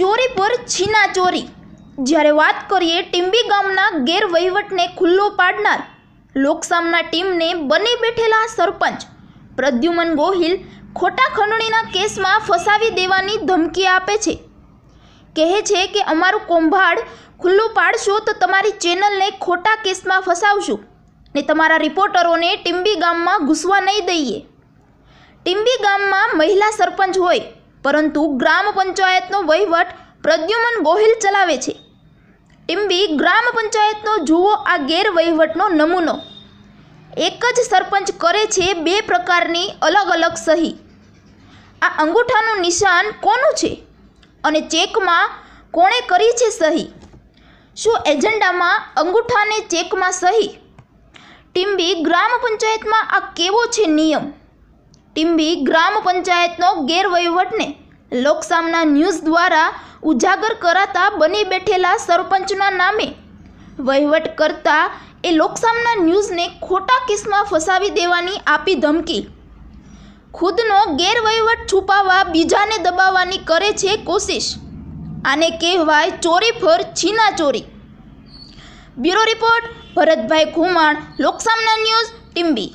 ચોરી પર છીના ચોરી જ્યારે વાત કરીએ ટીમ્બી ગામના ગેરવહીવટને ખુલ્લો પાડનાર લોકસામના ટીમને બની બેઠેલા સરપંચ પ્રદ્યુમન ગોહિલ ખોટા ખંડણીના કેસમાં ફસાવી દેવાની ધમકી આપે છે કહે છે કે અમારું કૌભાંડ ખુલ્લું પાડશો તો તમારી ચેનલને ખોટા કેસમાં ફસાવશું ને તમારા રિપોર્ટરોને ટીમ્બી ગામમાં ઘૂસવા નહીં દઈએ ટીમ્બી ગામમાં મહિલા સરપંચ હોય પરંતુ ગ્રામ પંચાયતનો વહીવટ પ્રદ્યુમન ગોહિલ ચલાવે છે ટીમ્બી ગ્રામ પંચાયતનો જુઓ આ ગેરવહીવટનો નમૂનો એક જ સરપંચ કરે છે બે પ્રકારની અલગ અલગ સહી આ અંગૂઠાનું નિશાન કોનું છે અને ચેકમાં કોણે કરી છે સહી શું એજન્ડામાં અંગૂઠાને ચેકમાં સહી ટીમ્બી ગ્રામ પંચાયતમાં આ કેવો છે નિયમ ટીંબી ગ્રામ પંચાયતનો ગેરવહીવટને લોકસામના ન્યૂઝ દ્વારા ઉજાગર કરાતા બની બેઠેલા સરપંચના નામે વહીવટ કરતા એ લોકસામના ન્યૂઝને ખોટા કેસમાં ફસાવી દેવાની આપી ધમકી ખુદનો ગેરવહીવટ છુપાવવા બીજાને દબાવવાની કરે છે કોશિશ આને કહેવાય ચોરી ફર છીના ચોરી બ્યુરો રિપોર્ટ ભરતભાઈ ઘુમાણ લોકસામના ન્યૂઝ ટીમ્બી